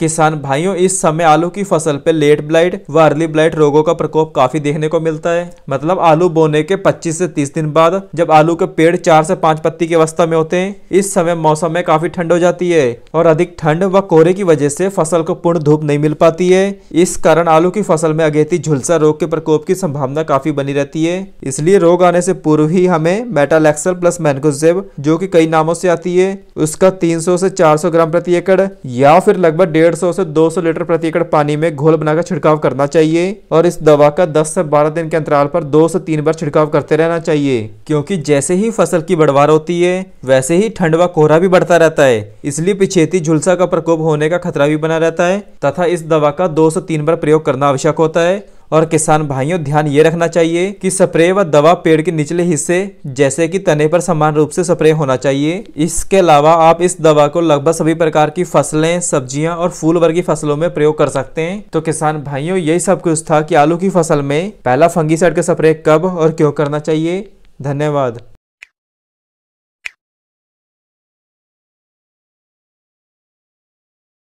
किसान भाइयों इस समय आलू की फसल पे लेट ब्लाइट व अर्ली ब्लाइट रोगों का प्रकोप काफी देखने को मिलता है मतलब आलू बोने के 25 से 30 दिन बाद जब आलू के पेड़ चार से पांच पत्ती की अवस्था में होते हैं इस समय मौसम में काफी ठंड हो जाती है और अधिक ठंड व कोहरे की वजह से फसल को पूर्ण धूप नहीं मिल पाती है इस कारण आलू की फसल में अगेती झुलसा रोग के प्रकोप की संभावना काफी बनी रहती है इसलिए रोग आने से पूर्व ही हमें एक्सल प्लस मैनकोजेब जो की कई नामों से आती है उसका तीन से चार ग्राम प्रति एकड़ या फिर लगभग डेढ़ डेढ़ से 200 लीटर प्रति एकड़ पानी में घोल बनाकर छिड़काव करना चाहिए और इस दवा का 10 से 12 दिन के अंतराल पर दो से तीन बार छिड़काव करते रहना चाहिए क्योंकि जैसे ही फसल की बढ़वार होती है वैसे ही ठंड व कोहरा भी बढ़ता रहता है इसलिए पिछेती झुलसा का प्रकोप होने का खतरा भी बना रहता है तथा इस दवा का दो से तीन बार प्रयोग करना आवश्यक होता है और किसान भाइयों ध्यान ये रखना चाहिए कि स्प्रे व दवा पेड़ के निचले हिस्से जैसे कि तने पर समान रूप से स्प्रे होना चाहिए इसके अलावा आप इस दवा को लगभग सभी प्रकार की फसलें सब्जियां और फूल वर्गी फसलों में प्रयोग कर सकते हैं तो किसान भाइयों यही सब कुछ था कि आलू की फसल में पहला फंगीसाइड का स्प्रे कब और क्यों करना चाहिए धन्यवाद